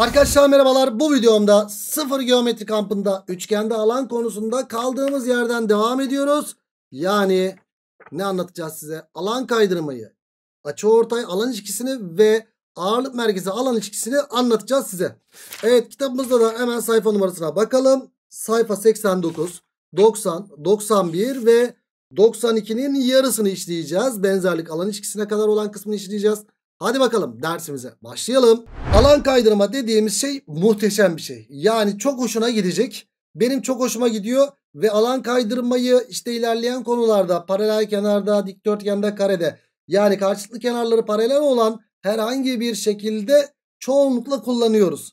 Arkadaşlar merhabalar bu videomda sıfır geometri kampında üçgende alan konusunda kaldığımız yerden devam ediyoruz. Yani ne anlatacağız size? Alan kaydırmayı, açıortay alan ilişkisini ve ağırlık merkezi alan ilişkisini anlatacağız size. Evet kitabımızda da hemen sayfa numarasına bakalım. Sayfa 89, 90, 91 ve 92'nin yarısını işleyeceğiz. Benzerlik alan ilişkisine kadar olan kısmını işleyeceğiz. Hadi bakalım dersimize başlayalım. Alan kaydırma dediğimiz şey muhteşem bir şey. Yani çok hoşuna gidecek. Benim çok hoşuma gidiyor ve alan kaydırmayı işte ilerleyen konularda paralel kenarda, dikdörtgende, karede yani karşılıklı kenarları paralel olan herhangi bir şekilde çoğunlukla kullanıyoruz.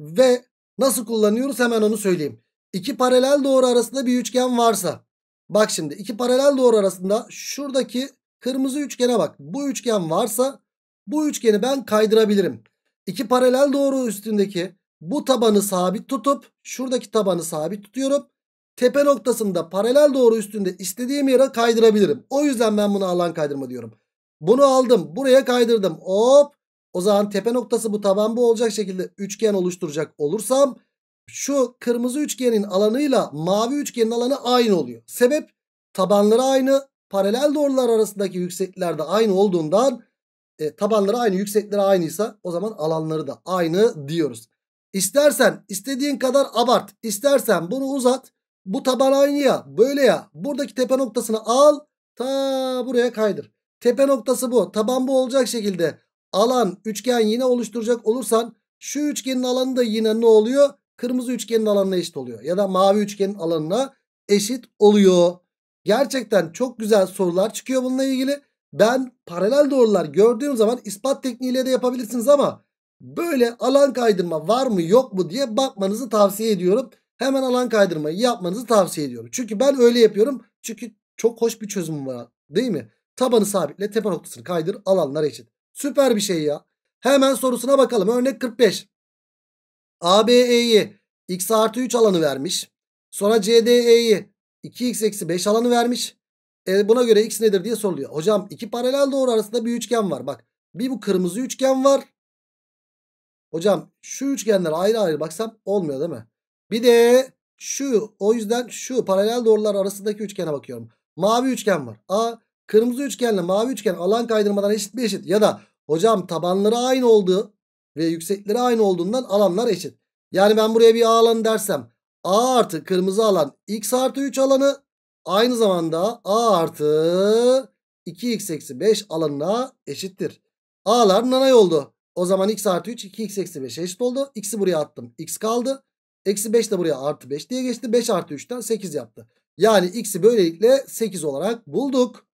Ve nasıl kullanıyoruz hemen onu söyleyeyim. İki paralel doğru arasında bir üçgen varsa bak şimdi iki paralel doğru arasında şuradaki kırmızı üçgene bak. Bu üçgen varsa bu üçgeni ben kaydırabilirim. İki paralel doğru üstündeki bu tabanı sabit tutup şuradaki tabanı sabit tutuyorum. Tepe noktasında paralel doğru üstünde istediğim yere kaydırabilirim. O yüzden ben buna alan kaydırma diyorum. Bunu aldım buraya kaydırdım hop. O zaman tepe noktası bu taban bu olacak şekilde üçgen oluşturacak olursam şu kırmızı üçgenin alanıyla mavi üçgenin alanı aynı oluyor. Sebep tabanları aynı paralel doğrular arasındaki yükseklikler de aynı olduğundan e, tabanları aynı yüksekleri aynıysa o zaman alanları da aynı diyoruz. İstersen istediğin kadar abart. istersen bunu uzat. Bu taban aynı ya böyle ya. Buradaki tepe noktasını al ta buraya kaydır. Tepe noktası bu. Taban bu olacak şekilde alan üçgen yine oluşturacak olursan şu üçgenin alanı da yine ne oluyor? Kırmızı üçgenin alanına eşit oluyor. Ya da mavi üçgenin alanına eşit oluyor. Gerçekten çok güzel sorular çıkıyor bununla ilgili ben paralel doğrular gördüğüm zaman ispat tekniğiyle de yapabilirsiniz ama böyle alan kaydırma var mı yok mu diye bakmanızı tavsiye ediyorum. Hemen alan kaydırmayı yapmanızı tavsiye ediyorum. Çünkü ben öyle yapıyorum. Çünkü çok hoş bir çözüm var değil mi? Tabanı sabitle tepe noktasını kaydır alanlar eşit. Süper bir şey ya. Hemen sorusuna bakalım. Örnek 45. ABE'yi x artı 3 alanı vermiş. Sonra CDE'yi 2x eksi 5 alanı vermiş. E buna göre x nedir diye soruluyor. Hocam iki paralel doğru arasında bir üçgen var. Bak bir bu kırmızı üçgen var. Hocam şu üçgenler ayrı ayrı baksam olmuyor değil mi? Bir de şu o yüzden şu paralel doğrular arasındaki üçgene bakıyorum. Mavi üçgen var. A kırmızı üçgenle mavi üçgen alan kaydırmadan eşit mi eşit? Ya da hocam tabanları aynı olduğu ve yüksekleri aynı olduğundan alanlar eşit. Yani ben buraya bir A alanı dersem A artı kırmızı alan X artı 3 alanı aynı zamanda a artı 2x eksi 5 alanına eşittir. A'lar nanay oldu. O zaman x artı 3 2x eksi 5 eşit oldu. X'i buraya attım. X kaldı. Eksi 5 de buraya artı 5 diye geçti. 5 artı 3'ten 8 yaptı. Yani x'i böylelikle 8 olarak bulduk.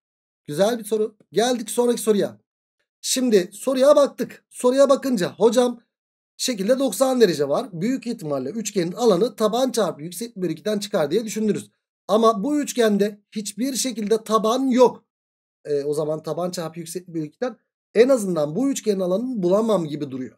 Güzel bir soru. Geldik sonraki soruya. Şimdi soruya baktık. Soruya bakınca hocam şekilde 90 derece var. Büyük ihtimalle üçgenin alanı taban çarpı yükseklik bölü 2'den çıkar diye düşündürüz. Ama bu üçgende hiçbir şekilde taban yok. E, o zaman taban çarpı yükseklikten en azından bu üçgenin alanını bulamam gibi duruyor.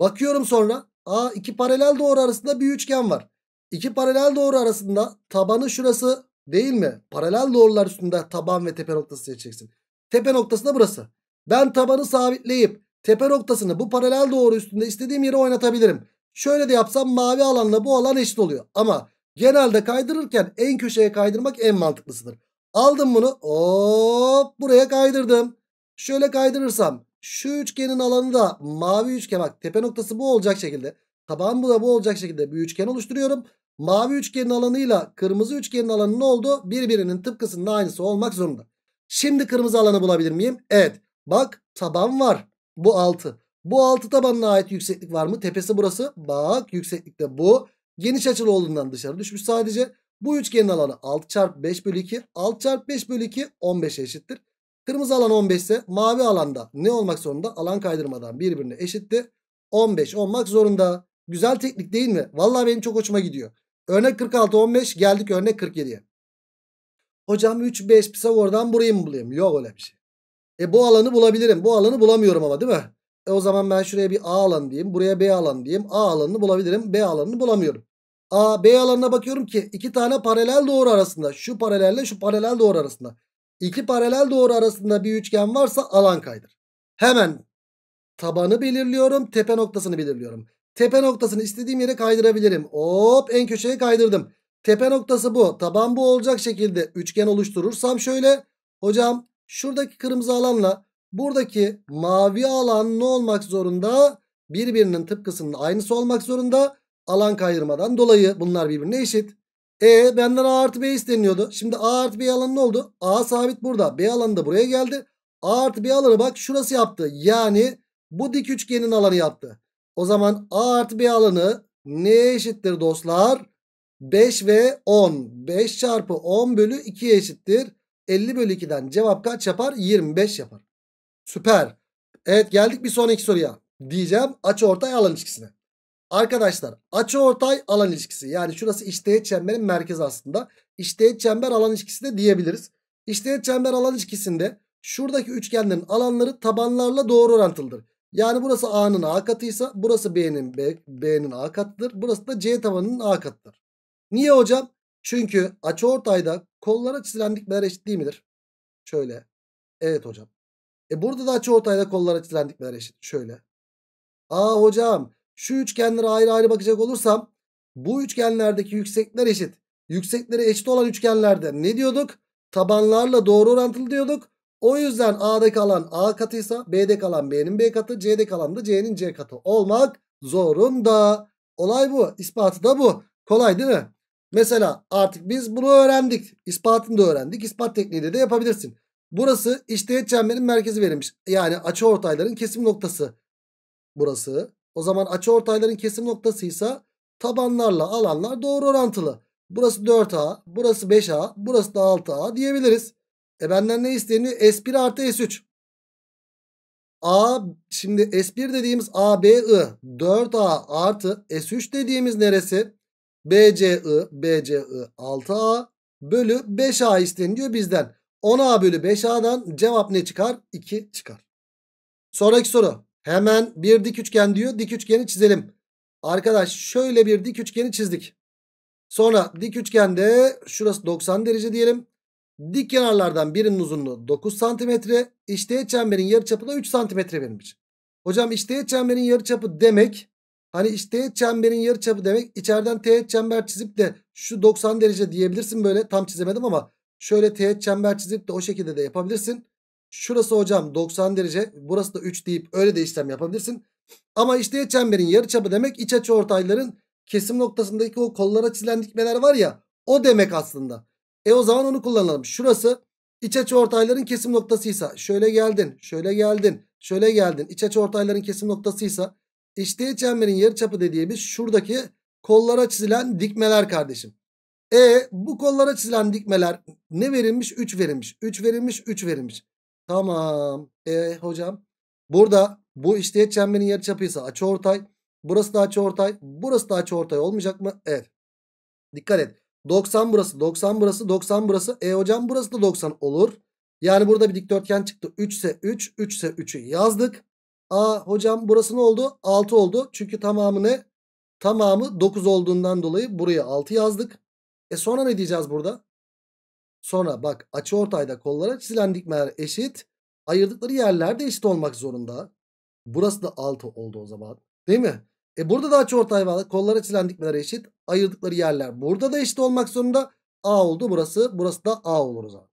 Bakıyorum sonra a iki paralel doğru arasında bir üçgen var. İki paralel doğru arasında tabanı şurası değil mi? Paralel doğrular üstünde taban ve tepe noktası seçeceksin. Tepe noktası da burası. Ben tabanı sabitleyip tepe noktasını bu paralel doğru üstünde istediğim yere oynatabilirim. Şöyle de yapsam mavi alanla bu alan eşit oluyor. Ama Genelde kaydırırken en köşeye kaydırmak en mantıklısıdır. Aldım bunu hop buraya kaydırdım. Şöyle kaydırırsam şu üçgenin alanı da mavi üçgen bak tepe noktası bu olacak şekilde. Taban bu da bu olacak şekilde bir üçgen oluşturuyorum. Mavi üçgenin alanıyla kırmızı üçgenin alanı ne oldu? Birbirinin tıpkısının aynısı olmak zorunda. Şimdi kırmızı alanı bulabilir miyim? Evet. Bak taban var. Bu 6. Bu 6 tabanına ait yükseklik var mı? Tepesi burası. Bak yükseklikte bu. Geniş açılı olduğundan dışarı düşmüş sadece. Bu üçgenin alanı 6 çarpı 5 bölü 2. 6 çarpı 5 bölü 2 15'e eşittir. Kırmızı alan 15 ise mavi alanda ne olmak zorunda? Alan kaydırmadan birbirine eşitti. 15 olmak zorunda. Güzel teknik değil mi? Vallahi benim çok hoşuma gidiyor. Örnek 46 15 geldik örnek 47'ye. Hocam 3 5 Pisagor'dan burayı mı bulayım? Yok öyle bir şey. E bu alanı bulabilirim. Bu alanı bulamıyorum ama değil mi? E o zaman ben şuraya bir A alan diyeyim. Buraya B alan diyeyim. A alanını bulabilirim. B alanını bulamıyorum. A, B alanına bakıyorum ki iki tane paralel doğru arasında. Şu paralelle şu paralel doğru arasında. İki paralel doğru arasında bir üçgen varsa alan kaydır. Hemen tabanı belirliyorum. Tepe noktasını belirliyorum. Tepe noktasını istediğim yere kaydırabilirim. Hop en köşeye kaydırdım. Tepe noktası bu. Taban bu olacak şekilde üçgen oluşturursam şöyle. Hocam şuradaki kırmızı alanla Buradaki mavi alan ne olmak zorunda? Birbirinin tıpkısının aynısı olmak zorunda. Alan kayırmadan dolayı bunlar birbirine eşit. E benden A artı B isteniyordu. Şimdi A artı B alanı ne oldu? A sabit burada. B alanı da buraya geldi. A artı B alanı bak şurası yaptı. Yani bu dik üçgenin alanı yaptı. O zaman A artı B alanı neye eşittir dostlar? 5 ve 10. 5 çarpı 10 bölü 2'ye eşittir. 50 bölü 2'den cevap kaç yapar? 25 yapar. Süper. Evet geldik bir sonraki soruya. Diyeceğim açıortay alan ilişkisine. Arkadaşlar açıortay alan ilişkisi. Yani şurası işteğet çemberin merkezi aslında. İşteğet çember alan ilişkisi de diyebiliriz. İşteğet çember alan ilişkisinde şuradaki üçgenlerin alanları tabanlarla doğru orantılıdır. Yani burası A'nın A katıysa burası B'nin B'nin A katıdır. Burası da C tabanının A katıdır. Niye hocam? Çünkü açıortayda kollara çizilen dikmeler eşit değil midir? Şöyle. Evet hocam. E burada da açı ortayda kollar açılan dikmeler eşit. Şöyle. Aa hocam şu üçgenlere ayrı ayrı bakacak olursam bu üçgenlerdeki yüksekler eşit. Yüksekleri eşit olan üçgenlerde ne diyorduk? Tabanlarla doğru orantılı diyorduk. O yüzden A'da kalan A katıysa B'de kalan B'nin B katı C'de kalan da C'nin C katı olmak zorunda. Olay bu. İspatı da bu. Kolay değil mi? Mesela artık biz bunu öğrendik. İspatını da öğrendik. İspat tekniğiyle de yapabilirsin. Burası işteğet çemberin merkezi verilmiş. Yani açı ortayların kesim noktası burası. O zaman açı ortayların kesim noktasıysa tabanlarla alanlar doğru orantılı. Burası 4A, burası 5A, burası da 6A diyebiliriz. E benden ne isteniyor? S1 artı S3. A şimdi S1 dediğimiz ABI 4A artı S3 dediğimiz neresi? BCI BCI 6A bölü 5A isteniyor bizden. 10A bölü 5A'dan cevap ne çıkar? 2 çıkar. Sonraki soru. Hemen bir dik üçgen diyor. Dik üçgeni çizelim. Arkadaş şöyle bir dik üçgeni çizdik. Sonra dik üçgende şurası 90 derece diyelim. Dik kenarlardan birinin uzunluğu 9 santimetre. İşteğet çemberin yarıçapı da 3 santimetre verilmiş. Hocam işteğet çemberin yarıçapı demek hani işteğet çemberin yarıçapı demek içeriden teğet çember çizip de şu 90 derece diyebilirsin böyle tam çizemedim ama Şöyle teğet çember çizip de o şekilde de yapabilirsin. Şurası hocam 90 derece. Burası da 3 deyip öyle de işlem yapabilirsin. Ama işte çemberin yarıçapı demek iç açı ortayların kesim noktasındaki o kollara çizilen dikmeler var ya o demek aslında. E o zaman onu kullanalım. Şurası iç açı ortayların kesim noktasıysa şöyle geldin, şöyle geldin, şöyle geldin. İç açı ortayların kesim noktasıysa işte çemberin yarıçapı dediğimiz şuradaki kollara çizilen dikmeler kardeşim. E bu kollara çizilen dikmeler ne verilmiş? 3 verilmiş. 3 verilmiş, 3 verilmiş. Tamam. E hocam burada bu işleyet çemberin yarıçapıysa açıortay. Burası da açıortay. Burası da açıortay olmayacak mı? Evet. Dikkat et. 90 burası, 90 burası, 90 burası. E hocam burası da 90 olur. Yani burada bir dikdörtgen çıktı. 3 ise 3, 3 ise 3'ü yazdık. A hocam burası ne oldu? 6 oldu. Çünkü tamamı ne? Tamamı 9 olduğundan dolayı buraya 6 yazdık. E sonra ne diyeceğiz burada? Sonra bak açı ortayda kollara çizilen dikmeler eşit. Ayırdıkları yerler de eşit olmak zorunda. Burası da 6 oldu o zaman. Değil mi? E burada da açı ortay var. Kollara çizilen dikmeler eşit. Ayırdıkları yerler burada da eşit olmak zorunda. A oldu burası. Burası da A olur o zaman.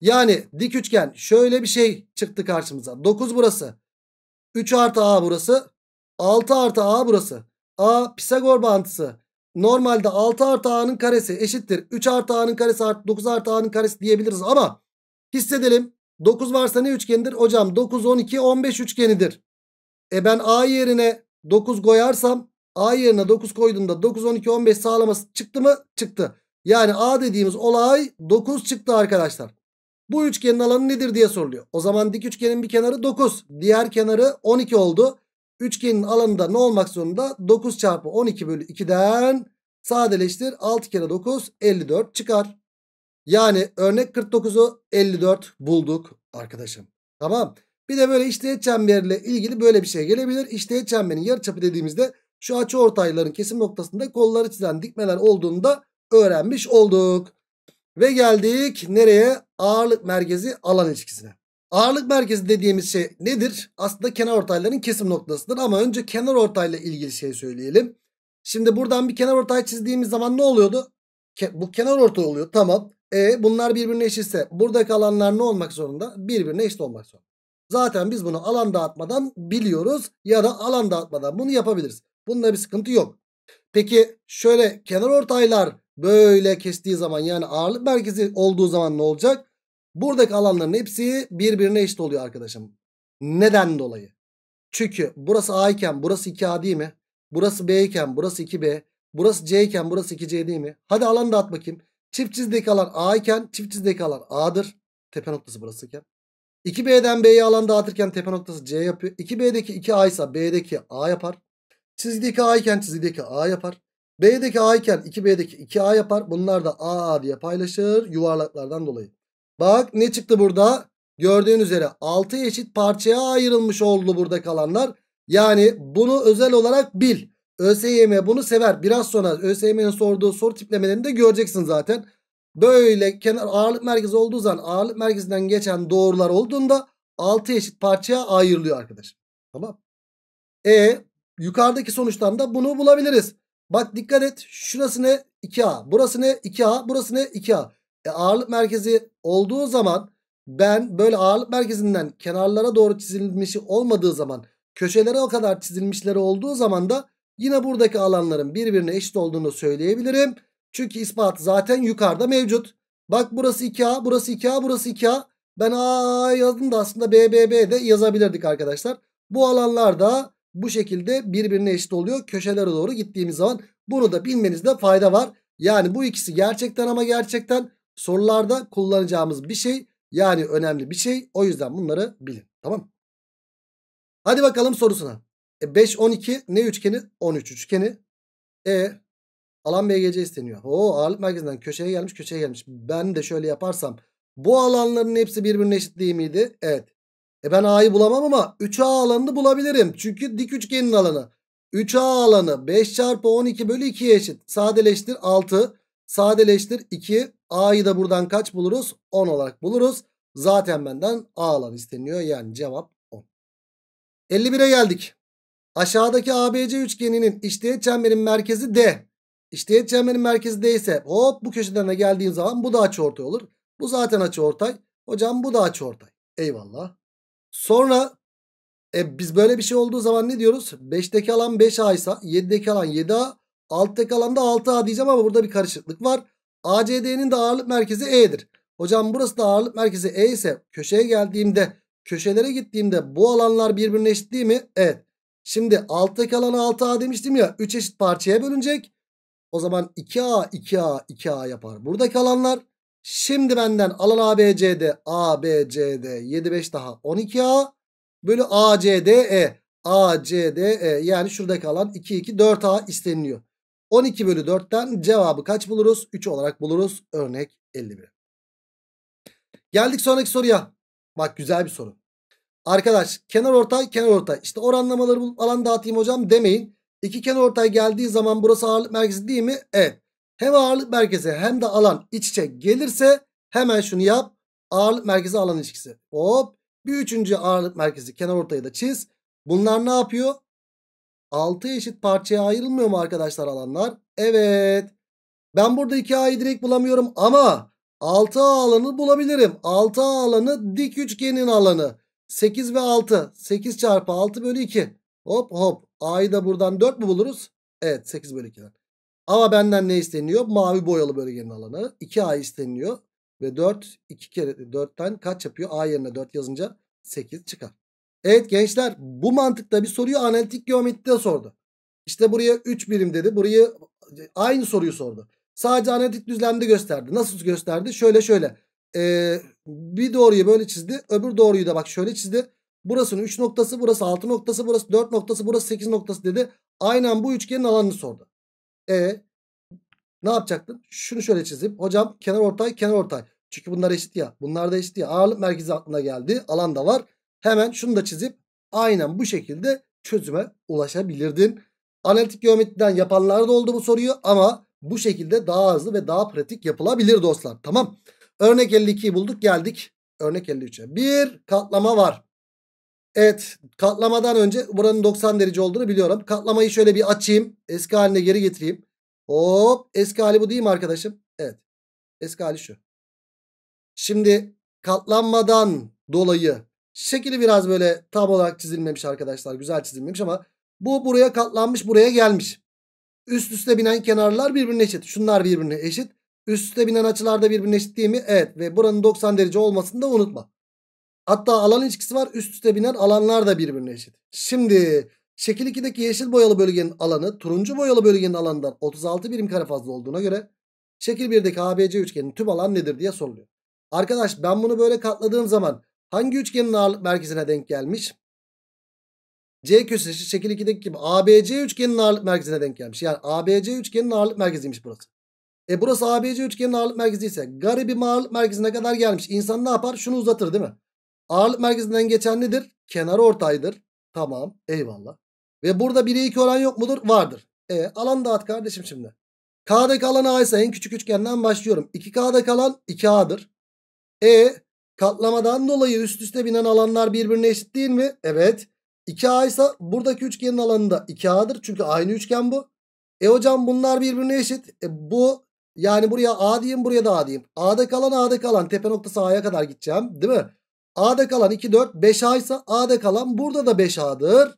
Yani dik üçgen şöyle bir şey çıktı karşımıza. 9 burası. 3 artı A burası. 6 artı A burası. A Pisagor bağıntısı normalde 6 artı a'nın karesi eşittir. 3 artı a'nın karesi artı 9 artı a'nın karesi diyebiliriz ama hissedelim. 9 varsa ne üçgenidir? Hocam 9, 12, 15 üçgenidir. E ben a yerine 9 koyarsam a yerine 9 koyduğumda 9, 12, 15 sağlaması çıktı mı? Çıktı. Yani a dediğimiz olay 9 çıktı arkadaşlar. Bu üçgenin alanı nedir diye soruluyor. O zaman dik üçgenin bir kenarı 9. Diğer kenarı 12 oldu. Üçgenin alanı da ne olmak zorunda? 9 çarpı 12 bölü 2'den sadeleştir. 6 kere 9 54 çıkar. Yani örnek 49'u 54 bulduk arkadaşım. Tamam. Bir de böyle işteğet çemberle ilgili böyle bir şey gelebilir. İşteğet çemberin yarıçapı dediğimizde şu açı ortayların kesim noktasında kolları çizen dikmeler olduğunu da öğrenmiş olduk. Ve geldik nereye? Ağırlık merkezi alan ilişkisine. Ağırlık merkezi dediğimiz şey nedir? Aslında kenar ortayların kesim noktasıdır. Ama önce kenar ortayla ilgili şey söyleyelim. Şimdi buradan bir kenar ortay çizdiğimiz zaman ne oluyordu? Ke bu kenar ortay oluyor. Tamam. E bunlar birbirine eşitse burada alanlar ne olmak zorunda? Birbirine eşit olmak zorunda. Zaten biz bunu alan dağıtmadan biliyoruz ya da alan dağıtmadan bunu yapabiliriz. Bunda bir sıkıntı yok. Peki şöyle kenar ortaylar böyle kestiği zaman yani ağırlık merkezi olduğu zaman ne olacak? Buradaki alanların hepsi birbirine eşit oluyor arkadaşım. Neden dolayı? Çünkü burası A iken burası 2A değil mi? Burası B iken burası 2B. Burası C iken burası 2C değil mi? Hadi alan dağıt bakayım. Çift çizdeki alan A iken çift çizdeki alan A'dır. Tepe noktası burası iken. 2B'den B'ye alan dağıtırken tepe noktası C yapıyor. 2B'deki 2A ise B'deki A yapar. Çizgideki A iken çizgideki A yapar. B'deki A iken 2B'deki 2A yapar. Bunlar da A, A diye paylaşır yuvarlaklardan dolayı. Bak ne çıktı burada? Gördüğün üzere 6 eşit parçaya ayrılmış oldu burada kalanlar. Yani bunu özel olarak bil. ÖSYM bunu sever. Biraz sonra ÖSYM'nin sorduğu soru tiplemelerini de göreceksin zaten. Böyle kenar ağırlık merkezi olduğu zaman ağırlık merkezinden geçen doğrular olduğunda 6 eşit parçaya ayrılıyor arkadaş. Tamam. E yukarıdaki sonuçtan da bunu bulabiliriz. Bak dikkat et. Şurası ne? 2A. Burası ne? 2A. Burası ne? 2A. E, ağırlık merkezi olduğu zaman ben böyle ağırlık merkezinden kenarlara doğru çizilmiş olmadığı zaman köşelere o kadar çizilmişleri olduğu zaman da yine buradaki alanların birbirine eşit olduğunu söyleyebilirim. Çünkü ispat zaten yukarıda mevcut. Bak burası 2A, burası 2A, burası 2A. Ben A yazdım da aslında B, B, B de yazabilirdik arkadaşlar. Bu alanlar da bu şekilde birbirine eşit oluyor. Köşelere doğru gittiğimiz zaman bunu da bilmenizde fayda var. Yani bu ikisi gerçekten ama gerçekten sorularda kullanacağımız bir şey. Yani önemli bir şey. O yüzden bunları bilin. Tamam Hadi bakalım sorusuna. E 5, 12 ne üçgeni? 13 üçgeni. E alan BGC isteniyor. Oo ağırlık merkezinden köşeye gelmiş köşeye gelmiş. Ben de şöyle yaparsam bu alanların hepsi birbirine eşit değil miydi? Evet. E ben A'yı bulamam ama 3A alanını bulabilirim. Çünkü dik üçgenin alanı. 3A alanı 5 çarpı 12 bölü 2'ye eşit. Sadeleştir 6. Sadeleştir 2. A'yı da buradan kaç buluruz? 10 olarak buluruz. Zaten benden A alan isteniyor. Yani cevap 10. 51'e geldik. Aşağıdaki ABC üçgeninin işteğet çemberin merkezi D. İşteğet çemberin merkezi D ise hop bu köşelerine geldiğim zaman bu da açıortay olur. Bu zaten açıortay. Hocam bu da açıortay. Eyvallah. Sonra e, biz böyle bir şey olduğu zaman ne diyoruz? 5'teki alan 5A ise 7'deki alan 7A Alttaki alanda 6A diyeceğim ama burada bir karışıklık var. ACD'nin de ağırlık merkezi E'dir. Hocam burası da ağırlık merkezi E ise köşeye geldiğimde köşelere gittiğimde bu alanlar birbirine eşit değil mi? Evet. Şimdi alttaki alanı 6A demiştim ya 3 eşit parçaya bölünecek. O zaman 2A 2A 2A yapar. Buradaki alanlar şimdi benden alan ABCD ABCD 7 5 daha 12A bölü ACDE ACDE yani şuradaki alan 2 2 4A isteniliyor. 12 bölü 4'ten cevabı kaç buluruz? 3 olarak buluruz. Örnek 51. Geldik sonraki soruya. Bak güzel bir soru. Arkadaş kenar ortay kenar ortay. İşte oranlamaları bulup alan dağıtayım hocam demeyin. İki kenar ortay geldiği zaman burası ağırlık merkezi değil mi? Evet. Hem ağırlık merkezi hem de alan iç içe gelirse hemen şunu yap. Ağırlık merkezi alan ilişkisi. Hop. Bir üçüncü ağırlık merkezi kenar ortayı da çiz. Bunlar ne yapıyor? 6 eşit parçaya ayrılmıyor mu arkadaşlar alanlar? Evet. Ben burada 2A'yı direkt bulamıyorum ama 6A alanı bulabilirim. 6A alanı dik üçgenin alanı. 8 ve 6. 8 çarpı 6 bölü 2. Hop hop. A'yı da buradan 4 mü buluruz? Evet 8 bölü 2'den. Ama benden ne isteniyor? Mavi boyalı bölgenin alanı. 2A isteniyor Ve 4 2 kere 4'ten kaç yapıyor? A yerine 4 yazınca 8 çıkar. Evet gençler bu mantıkta bir soruyu analitik geometride sordu. İşte buraya 3 birim dedi. burayı aynı soruyu sordu. Sadece analitik düzlemde gösterdi. Nasıl gösterdi? Şöyle şöyle. Ee, bir doğruyu böyle çizdi. Öbür doğruyu da bak şöyle çizdi. Burasının 3 noktası, burası 6 noktası, burası 4 noktası, burası 8 noktası dedi. Aynen bu üçgenin alanını sordu. E ne yapacaktın? Şunu şöyle çizip Hocam kenar ortay, kenar ortay. Çünkü bunlar eşit ya. Bunlar da eşit ya. Ağırlık merkezi aklına geldi. Alan da var. Hemen şunu da çizip aynen bu şekilde çözüme ulaşabilirdin. Analitik geometriden yapanlar da oldu bu soruyu ama bu şekilde daha hızlı ve daha pratik yapılabilir dostlar. Tamam. Örnek 52'yi bulduk geldik. Örnek 53'e. Bir katlama var. Evet katlamadan önce buranın 90 derece olduğunu biliyorum. Katlamayı şöyle bir açayım. Eski haline geri getireyim. Hop eski hali bu değil mi arkadaşım? Evet eski hali şu. Şimdi katlanmadan dolayı Şekili biraz böyle tam olarak çizilmemiş arkadaşlar. Güzel çizilmemiş ama bu buraya katlanmış buraya gelmiş. Üst üste binen kenarlar birbirine eşit. Şunlar birbirine eşit. Üst üste binen açılar da birbirine eşit değil mi? Evet ve buranın 90 derece olmasını da unutma. Hatta alan ilişkisi var. Üst üste binen alanlar da birbirine eşit. Şimdi şekil 2'deki yeşil boyalı bölgenin alanı turuncu boyalı bölgenin alanından 36 birim kare fazla olduğuna göre şekil 1'deki ABC üçgenin tüm alan nedir diye soruluyor. Arkadaş ben bunu böyle katladığım zaman Hangi üçgenin ağırlık merkezine denk gelmiş? C köşesi şekil 2'deki gibi ABC üçgenin ağırlık merkezine denk gelmiş. Yani ABC üçgenin ağırlık merkeziymiş burası. E burası ABC üçgenin ağırlık merkezi ise garibim ağırlık merkezine kadar gelmiş. İnsan ne yapar? Şunu uzatır değil mi? Ağırlık merkezinden geçen nedir? Kenar ortaydır. Tamam eyvallah. Ve burada 1'e 2 oran yok mudur? Vardır. E alan dağıt kardeşim şimdi. K'daki alan A ise en küçük üçgenden başlıyorum. 2K'daki kalan 2A'dır. E Katlamadan dolayı üst üste binen alanlar birbirine eşit değil mi? Evet. 2A ise buradaki üçgenin alanı da 2A'dır. Çünkü aynı üçgen bu. E hocam bunlar birbirine eşit. E bu yani buraya A diyeyim buraya da A diyeyim. A'da kalan A'da kalan tepe noktası A'ya kadar gideceğim değil mi? A'da kalan 2 4 5A ise A'da kalan burada da 5A'dır.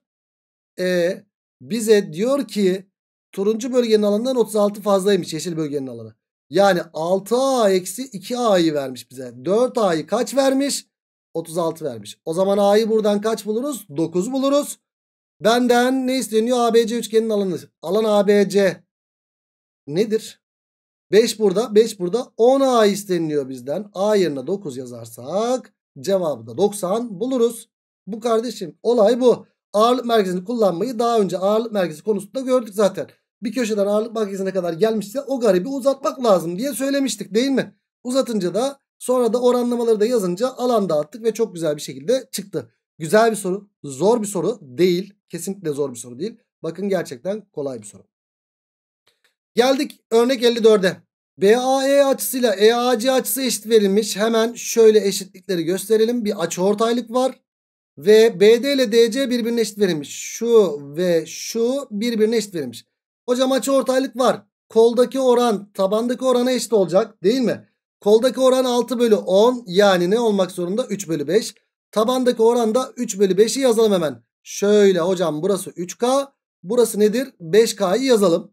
E bize diyor ki turuncu bölgenin alanından 36 fazlaymış yeşil bölgenin alanı. Yani 6A eksi 2A'yı vermiş bize. 4A'yı kaç vermiş? 36 vermiş. O zaman A'yı buradan kaç buluruz? 9 buluruz. Benden ne isteniyor? ABC üçgenin alanı. Alan ABC nedir? 5 burada 5 burada 10A isteniliyor bizden. A yerine 9 yazarsak cevabı da 90 buluruz. Bu kardeşim olay bu. Ağırlık merkezini kullanmayı daha önce ağırlık merkezi konusunda gördük zaten bir köşeden ağırlık merkezine kadar gelmişse o garibi uzatmak lazım diye söylemiştik değil mi? Uzatınca da sonra da oranlamaları da yazınca alan dağıttık ve çok güzel bir şekilde çıktı. Güzel bir soru. Zor bir soru değil. Kesinlikle zor bir soru değil. Bakın gerçekten kolay bir soru. Geldik örnek 54'e. BAE açısıyla EAC açısı eşit verilmiş. Hemen şöyle eşitlikleri gösterelim. Bir açıortaylık var. Ve BD ile DC birbirine eşit verilmiş. Şu ve şu birbirine eşit verilmiş. Hocam açı ortaylık var. Koldaki oran tabandaki orana eşit olacak değil mi? Koldaki oran 6 bölü 10 yani ne olmak zorunda? 3 bölü 5. Tabandaki oran da 3 bölü 5'i yazalım hemen. Şöyle hocam burası 3K. Burası nedir? 5K'yı yazalım.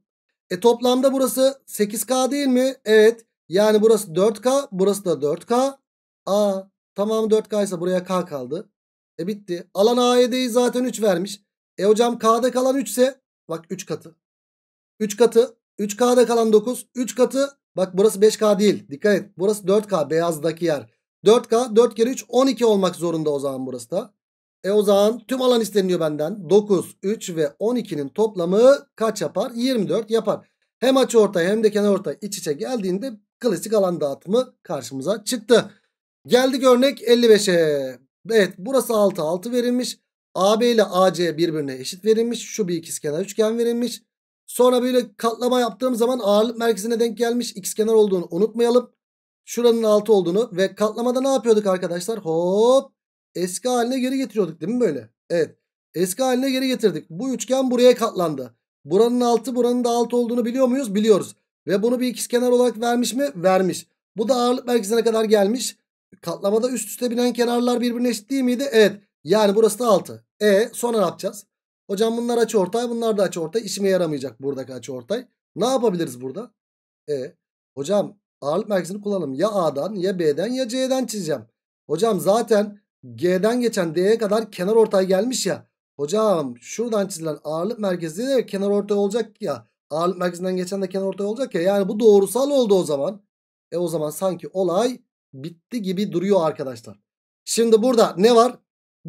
E toplamda burası 8K değil mi? Evet. Yani burası 4K. Burası da 4K. Aa tamamı 4K ise buraya K kaldı. E bitti. Alan AED'yi zaten 3 vermiş. E hocam K'da kalan 3 ise bak 3 katı. 3 katı. 3K'da kalan 9. 3 katı. Bak burası 5K değil. Dikkat et. Burası 4K beyazdaki yer. 4K 4 kere 3 12 olmak zorunda o zaman burası da. E o zaman tüm alan isteniyor benden. 9, 3 ve 12'nin toplamı kaç yapar? 24 yapar. Hem açı orta hem de kenar orta iç içe geldiğinde klasik alan dağıtımı karşımıza çıktı. Geldik örnek 55'e. Evet burası 6, 6 verilmiş. AB ile AC birbirine eşit verilmiş. Şu bir kenar üçgen verilmiş. Sonra böyle katlama yaptığım zaman ağırlık merkezine denk gelmiş x kenar olduğunu unutmayalım. Şuranın altı olduğunu ve katlamada ne yapıyorduk arkadaşlar? Hop eski haline geri getiriyorduk değil mi böyle? Evet eski haline geri getirdik. Bu üçgen buraya katlandı. Buranın altı buranın da altı olduğunu biliyor muyuz? Biliyoruz. Ve bunu bir kenar olarak vermiş mi? Vermiş. Bu da ağırlık merkezine kadar gelmiş. Katlamada üst üste binen kenarlar birbirine eşit değil miydi? Evet. Yani burası da altı E sonra ne yapacağız? Hocam bunlar açı ortay bunlar da açı ortay. İşime yaramayacak buradaki açı ortay. Ne yapabiliriz burada? E, hocam ağırlık merkezini kullanalım. Ya A'dan ya B'den ya C'den çizeceğim. Hocam zaten G'den geçen D'ye kadar kenar ortay gelmiş ya. Hocam şuradan çizilen ağırlık merkezi de kenar ortay olacak ya. Ağırlık merkezinden geçen de kenar ortay olacak ya. Yani bu doğrusal oldu o zaman. E o zaman sanki olay bitti gibi duruyor arkadaşlar. Şimdi burada ne var?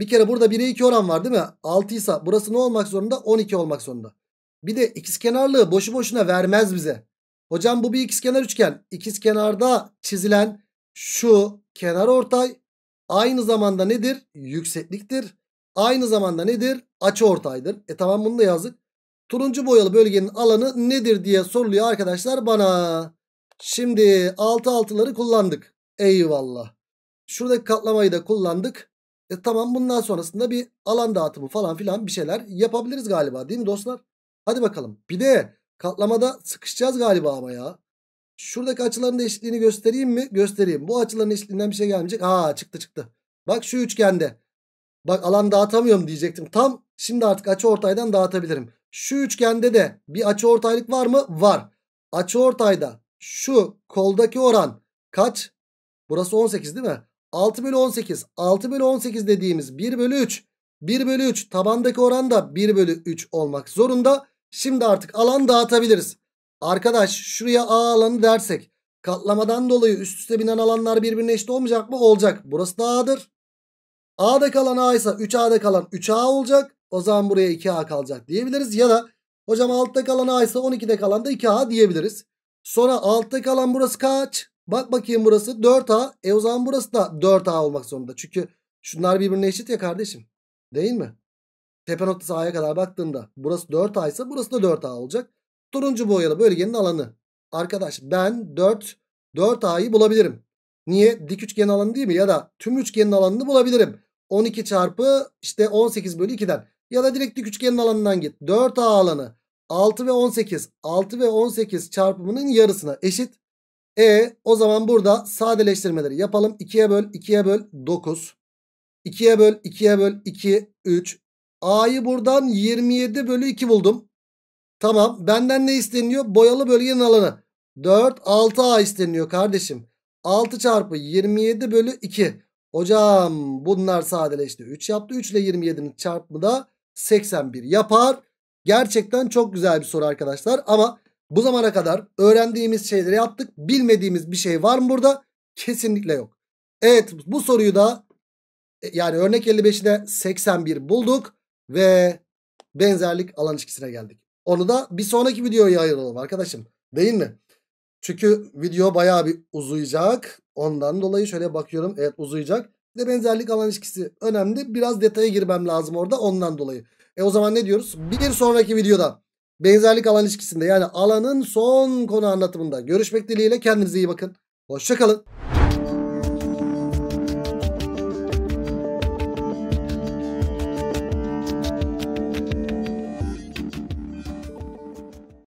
Bir kere burada 1'e 2 oran var değil mi? 6 ise burası ne olmak zorunda? 12 olmak zorunda. Bir de ikizkenarlığı boşu boşuna vermez bize. Hocam bu bir ikizkenar üçgen. İkizkenarda çizilen şu kenar ortay aynı zamanda nedir? Yüksekliktir. Aynı zamanda nedir? Açı ortaydır. E tamam bunu da yazdık. Turuncu boyalı bölgenin alanı nedir diye soruluyor arkadaşlar bana. Şimdi 6 altı altıları kullandık. Eyvallah. Şuradaki katlamayı da kullandık. E tamam bundan sonrasında bir alan dağıtımı falan filan bir şeyler yapabiliriz galiba değil mi dostlar? Hadi bakalım. Bir de katlamada sıkışacağız galiba ama ya. Şuradaki açıların eşitliğini göstereyim mi? Göstereyim. Bu açıların eşitliğinden bir şey gelmeyecek. Aa çıktı çıktı. Bak şu üçgende. Bak alan dağıtamıyorum diyecektim. Tam şimdi artık açı ortaydan dağıtabilirim. Şu üçgende de bir açı ortaylık var mı? Var. Açı ortayda şu koldaki oran kaç? Burası 18 değil mi? 6 bölü 18. 6 bölü 18 dediğimiz 1 bölü 3. 1 bölü 3 tabandaki oran da 1 bölü 3 olmak zorunda. Şimdi artık alan dağıtabiliriz. Arkadaş şuraya A alanı dersek katlamadan dolayı üst üste binen alanlar birbirine eşit olmayacak mı? Olacak. Burası da A'dır. A'da kalan A ise 3A'da kalan 3A olacak. O zaman buraya 2A kalacak diyebiliriz. Ya da hocam altta kalan A ise 12'de kalan da 2A diyebiliriz. Sonra altta kalan burası kaç? Bak bakayım burası 4A. E o zaman burası da 4A olmak zorunda. Çünkü şunlar birbirine eşit ya kardeşim. Değil mi? Tepe noktası A'ya kadar baktığında burası 4A ise burası da 4A olacak. Turuncu boyalı bölgenin alanı. Arkadaş ben 4 4A'yı bulabilirim. Niye? Dik üçgen alanı değil mi? Ya da tüm üçgenin alanını bulabilirim. 12 çarpı işte 18 bölü 2'den. Ya da direkt dik üçgenin alanından git. 4A alanı 6 ve 18. 6 ve 18 çarpımının yarısına eşit. E o zaman burada sadeleştirmeleri yapalım. 2'ye böl 2'ye böl 9. 2'ye böl 2'ye böl 2 3. A'yı buradan 27 bölü 2 buldum. Tamam benden ne isteniyor? Boyalı bölgenin alanı. 4 6A isteniyor kardeşim. 6 çarpı 27 bölü 2. Hocam bunlar sadeleşti. 3 yaptı. 3 ile 27'nin çarpımı da 81 yapar. Gerçekten çok güzel bir soru arkadaşlar. Ama bu zamana kadar öğrendiğimiz şeyleri yaptık. Bilmediğimiz bir şey var mı burada? Kesinlikle yok. Evet bu soruyu da e, yani örnek 55'i 81 bulduk ve benzerlik alan ilişkisine geldik. Onu da bir sonraki videoya ayıralım arkadaşım. Değil mi? Çünkü video bayağı bir uzayacak. Ondan dolayı şöyle bakıyorum. Evet uzayacak. Bir de benzerlik alan ilişkisi önemli. Biraz detaya girmem lazım orada ondan dolayı. E o zaman ne diyoruz? Bir sonraki videoda Benzerlik alan ilişkisinde yani alanın son konu anlatımında görüşmek dileğiyle kendinize iyi bakın. Hoşçakalın.